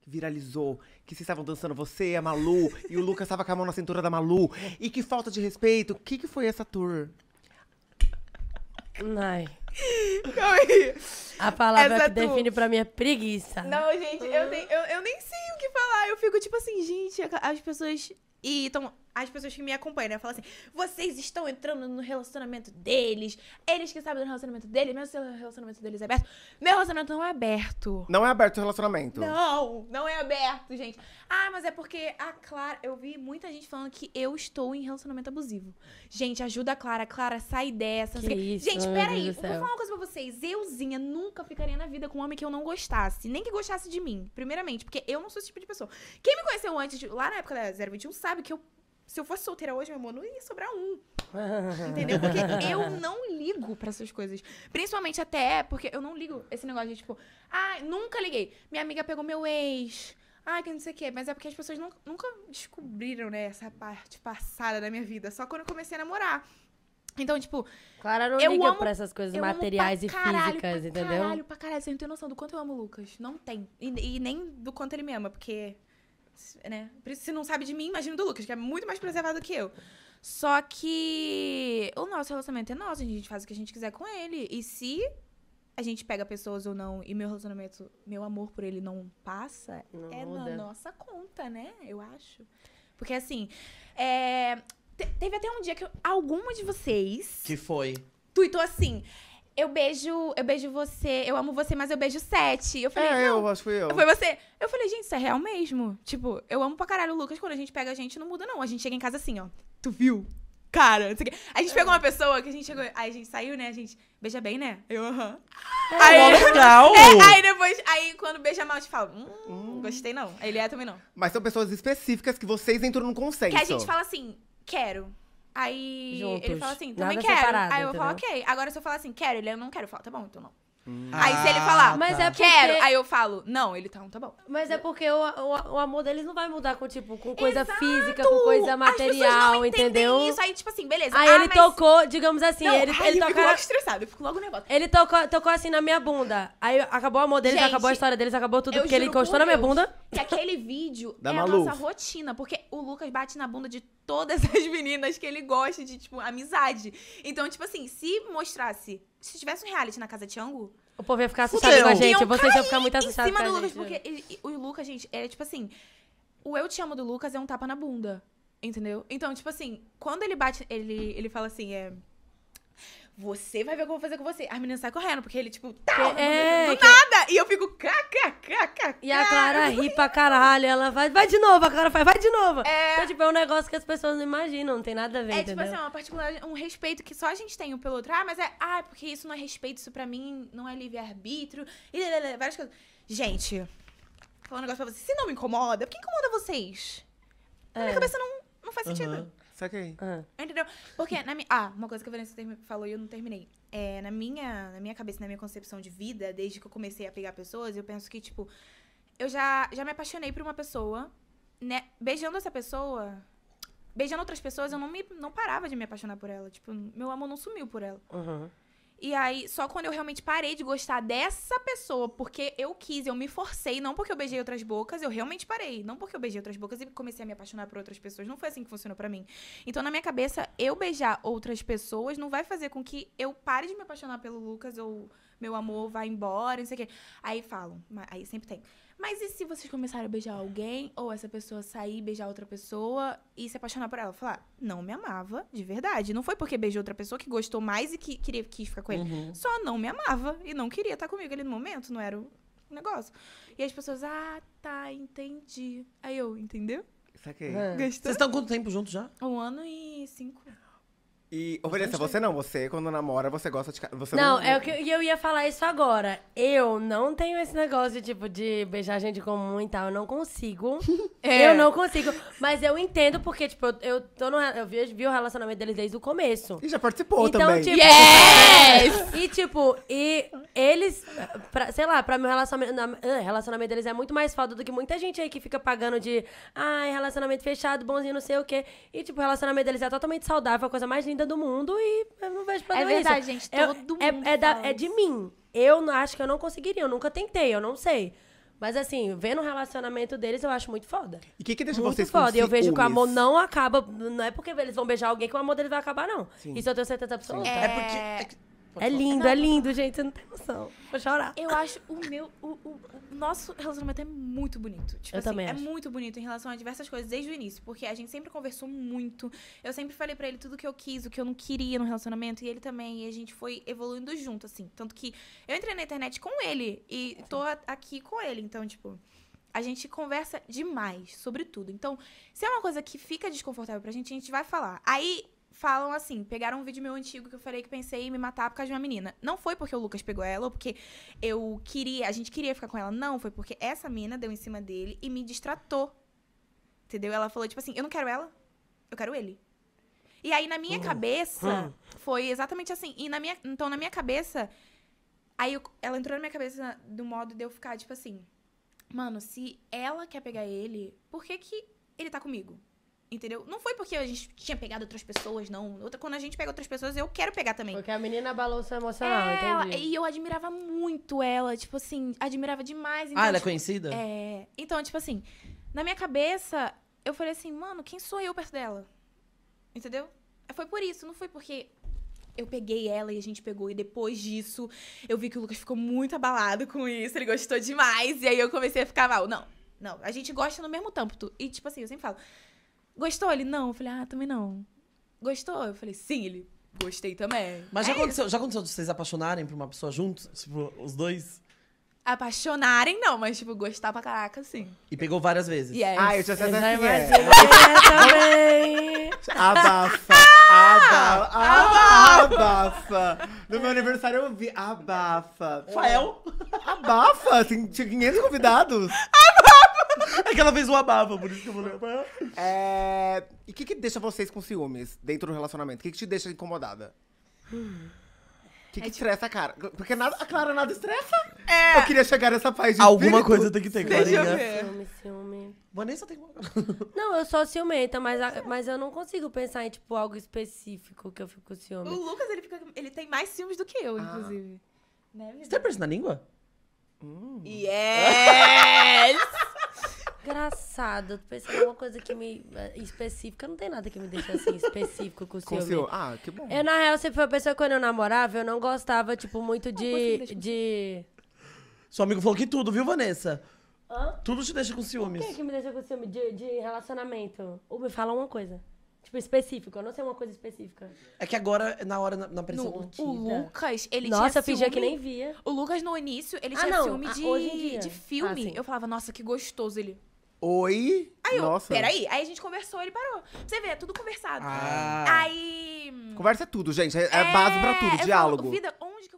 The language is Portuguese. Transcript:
que viralizou, que vocês estavam dançando você, a Malu, e o Lucas estava com a mão na cintura da Malu. E que falta de respeito. O que, que foi essa tour? Ai. Calma aí. A palavra Essa que define pra mim é preguiça. Não, gente, eu, nem, eu, eu nem sei o que falar. Eu fico tipo assim, gente, as pessoas. E então, as pessoas que me acompanham, né? Falam assim: vocês estão entrando no relacionamento deles, eles que sabem do relacionamento deles, mesmo se o relacionamento deles é aberto. Meu relacionamento não é aberto. Não é aberto o relacionamento. Não, não é aberto, gente. Ah, mas é porque a Clara. Eu vi muita gente falando que eu estou em relacionamento abusivo. Gente, ajuda a Clara. Clara, sai dessa. Que assim. isso, gente, peraí. Vou falar uma coisa pra vocês. Euzinha nunca ficaria na vida com um homem que eu não gostasse. Nem que gostasse de mim, primeiramente, porque eu não sou esse tipo de pessoa. Quem me conheceu antes, lá na época da 021, sabe que eu se eu fosse solteira hoje, meu amor, não ia sobrar um. Entendeu? Porque eu não ligo para essas coisas. Principalmente até porque eu não ligo esse negócio de tipo, ah, nunca liguei. Minha amiga pegou meu ex. Ah, que não sei o quê. Mas é porque as pessoas nunca, nunca descobriram, né, essa parte passada da minha vida. Só quando eu comecei a namorar. Então, tipo. Clara não eu liga amo, pra essas coisas materiais e caralho, físicas, entendeu? Caralho, pra caralho. Você não tem noção do quanto eu amo o Lucas. Não tem. E, e nem do quanto ele me ama, porque né? Por isso, se não sabe de mim, imagina do Lucas, que é muito mais preservado que eu. Só que o nosso relacionamento é nosso, a gente faz o que a gente quiser com ele. E se a gente pega pessoas ou não, e meu relacionamento, meu amor por ele não passa, não é muda. na nossa conta, né? Eu acho. Porque assim, é... Te teve até um dia que eu... alguma de vocês. Que foi? Tuitou assim eu beijo, eu beijo você, eu amo você, mas eu beijo sete. Eu falei, é, não, eu, acho que foi eu. Foi você. Eu falei, gente, isso é real mesmo. Tipo, eu amo pra caralho o Lucas, quando a gente pega a gente, não muda não. A gente chega em casa assim, ó, tu viu? Cara, não sei o quê. A gente é. pegou uma pessoa que a gente chegou, aí a gente saiu, né, a gente, beija bem, né? Eu, aham. Aí É, aí, legal. É, aí depois, aí quando beija mal, a gente fala, hum, hum. gostei não. Ele é também não. Mas são pessoas específicas que vocês entram no consenso. Que a gente fala assim, quero. Aí Juntos. ele fala assim, também Nada quero. Separado, aí eu entendeu? falo, ok. Agora se eu falar assim, quero, ele, eu não quero. Eu falo, tá bom, então não. Hum. Aí se ele ah, falar, mas é porque... quero, aí eu falo, não, ele tá, não tá bom. Mas é porque o, o, o amor deles não vai mudar com, tipo, com coisa Exato. física, com coisa material, entendeu? Isso aí, tipo assim, beleza. Aí ah, ele mas... tocou, digamos assim, não, ele, ai, ele eu toca... logo estressado, eu fico logo nervosa. Ele tocou, tocou assim na minha bunda. Aí acabou o amor deles, Gente, acabou a história deles, acabou tudo, porque ele encostou na minha bunda. Que aquele vídeo é Malu. a nossa rotina, porque o Lucas bate na bunda de todas as meninas que ele gosta de, tipo, amizade. Então, tipo assim, se mostrasse se tivesse um reality na casa de Tiango, O povo ia ficar assustado com a gente. Vocês iam ficar muito em assustados com do a Lucas, gente. porque ele- o Lucas, gente, é tipo assim. O eu te amo do Lucas é um tapa na bunda. Entendeu? Então, tipo assim, quando ele bate, ele, ele fala assim, é. Você vai ver o que eu vou fazer com você. As meninas saem correndo, porque ele, tipo, tá, é, do que... nada. É- e eu fico, kkkk. E a Clara ri pra caralho. Ela vai, vai de novo, a Clara faz, vai de novo. É... Então, tipo, é um negócio que as pessoas não imaginam, não tem nada a ver. É, tipo entendeu? tipo assim, é uma particular um respeito que só a gente tem um pelo outro. Ah, mas é, ah, é porque isso não é respeito, isso pra mim não é livre-arbítrio. E várias coisas. Gente, vou falar um negócio pra vocês. Se não me incomoda, o que incomoda vocês? Na minha cabeça não, não faz sentido. Uhum. Saquei. Uhum. Entendeu? Porque na minha. Ah, uma coisa que a Vanessa falou e eu não terminei. É, na, minha, na minha cabeça, na minha concepção de vida, desde que eu comecei a pegar pessoas, eu penso que, tipo, eu já, já me apaixonei por uma pessoa, né? Beijando essa pessoa, beijando outras pessoas, eu não, me, não parava de me apaixonar por ela. Tipo, meu amor não sumiu por ela. Uhum. E aí, só quando eu realmente parei de gostar dessa pessoa, porque eu quis, eu me forcei, não porque eu beijei outras bocas, eu realmente parei. Não porque eu beijei outras bocas e comecei a me apaixonar por outras pessoas. Não foi assim que funcionou para mim. Então, na minha cabeça, eu beijar outras pessoas não vai fazer com que eu pare de me apaixonar pelo Lucas ou meu amor vá embora, não sei o quê. Aí falam, aí sempre tem. Mas e se vocês começarem a beijar alguém, ou essa pessoa sair, beijar outra pessoa e se apaixonar por ela? Falar, não me amava, de verdade. Não foi porque beijou outra pessoa que gostou mais e que queria que ficar com ele. Uhum. Só não me amava e não queria estar comigo ali no momento, não era o negócio. E as pessoas, ah, tá, entendi. Aí eu, entendeu? Saquei. É. Vocês estão quanto tempo juntos já? Um ano e cinco. E, ô Vanessa, você não, você quando namora, você gosta de. Você não, não, é o que e eu ia falar isso agora. Eu não tenho esse negócio, tipo, de beijar gente comum e tal. Eu não consigo. É. Eu não consigo. Mas eu entendo porque, tipo, eu, eu tô no. Eu vi, vi o relacionamento deles desde o começo. E já participou então, também. tipo. Yes! E, tipo, e eles. pra- sei lá, pra meu relacionamento, ah, relacionamento deles é muito mais foda do que muita gente aí que fica pagando de. Ai, relacionamento fechado, bonzinho, não sei o quê. E, tipo, o relacionamento deles é totalmente saudável, a coisa mais linda linda do mundo e eu não vejo é problema nisso. É verdade, isso. gente. Todo mundo é, é, da, é de mim. Eu não, acho que eu não conseguiria. Eu nunca tentei, eu não sei. Mas assim, vendo o relacionamento deles, eu acho muito foda. E o que, que deixa muito vocês foda. Com e eu vejo que o amor não acaba. Não é porque eles vão beijar alguém que o amor deles vai acabar, não. Sim. Isso eu tenho certeza absoluta. É, é porque. É é lindo, não, é lindo, gente. Você não tem noção. Vou chorar. Eu acho o meu. O, o, nosso relacionamento é muito bonito. Tipo, eu assim, também. É acho. muito bonito em relação a diversas coisas desde o início. Porque a gente sempre conversou muito. Eu sempre falei para ele tudo que eu quis, o que eu não queria no relacionamento. E ele também. E a gente foi evoluindo junto, assim. Tanto que eu entrei na internet com ele. E tô aqui com ele. Então, tipo. A gente conversa demais sobre tudo. Então, se é uma coisa que fica desconfortável pra gente, a gente vai falar. Aí, falam assim: pegaram um vídeo meu antigo que eu falei que pensei em me matar por causa de uma menina. Não foi porque o Lucas pegou ela ou porque eu queria, a gente queria ficar com ela. Não, foi porque essa menina deu em cima dele e me distratou. Entendeu? Ela falou, tipo assim, eu não quero ela, eu quero ele. E aí, na minha hum. cabeça, hum. foi exatamente assim. E na minha, então, na minha cabeça, aí eu, ela entrou na minha cabeça do modo de eu ficar, tipo assim, mano, se ela quer pegar ele, por que que ele tá comigo? Entendeu? Não foi porque a gente tinha pegado outras pessoas, não. Outra, quando a gente pega outras pessoas, eu quero pegar também. Porque a menina abalou seu emocional, é, E eu admirava muito ela, tipo assim, admirava demais. Ah, então, ah, ela é tipo, é conhecida? É. Então, tipo assim, na minha cabeça, eu falei assim, mano, quem sou eu perto dela? Entendeu? É, foi por isso, não foi porque eu peguei ela e a gente pegou. E depois disso, eu vi que o Lucas ficou muito abalado com isso. Ele gostou demais. E aí eu comecei a ficar mal. Não, não. A gente gosta no mesmo tempo. E, tipo assim, eu sempre falo. Gostou? Ele, não. Eu falei, ah, também não. Gostou? Eu falei, sim. Ele, gostei também. Mas já, é aconteceu, já aconteceu de vocês apaixonarem por uma pessoa juntos? Tipo, os dois? Apaixonarem, não, mas, tipo, gostar pra caraca, sim. E pegou várias vezes. Yes. Ah, eu tinha certeza que é. também. Abafa, abafa, abafa. No meu aniversário eu vi abafa. Fael? Abafa, tinha 500 convidados. Ah, Aquela vez o abafa, por isso que eu vou É... E o que, que deixa vocês com ciúmes dentro do relacionamento? O que, que te deixa incomodada? O que, é que estressa a cara? Porque nada, a Clara nada estressa? É. Eu queria chegar nessa paz de Alguma espírito. coisa tem que ter, Deixa eu Clarinha. ver. Ciúme, ciúme. Vanessa tem Não, eu sou ciumenta, mas, a- mas eu não consigo pensar em, tipo, algo específico que eu fico com O Lucas, ele, fica, ele tem mais ciúmes do que eu, ah. inclusive. Né, Você tem pensando na língua? Hum. E é! engraçado. tu pensa em uma coisa que me. Eh, específica. Não tem nada que me deixe assim, específico com o ciúme. Com ciúme. Ah, que bom. Eu, na real, sempre fui uma pessoa que quando eu namorava, eu não gostava, tipo, muito de. Não, de... Seu amigo falou que tudo, viu, Vanessa? Hã? Tudo te deixa com ciúmes. O que, é que me deixa com ciúme? De, de relacionamento. Ou me fala uma coisa. Tipo, específico. Eu não sei uma coisa específica. É que agora, na hora, na, na pressão no, curtida. O Lucas, ele nossa, tinha ciúme. Nossa, que nem via. O Lucas, no início, ele ah, tinha não. ciúme ah, de, de ah, filme. Ah, eu falava, nossa, que gostoso. Ele, Oi? Aí eu, Nossa. peraí. Aí a gente conversou, ele parou. Você vê, é tudo conversado. Ah. Aí. Conversa é tudo, gente. É, é base pra tudo, diálogo. Falo, vida, onde que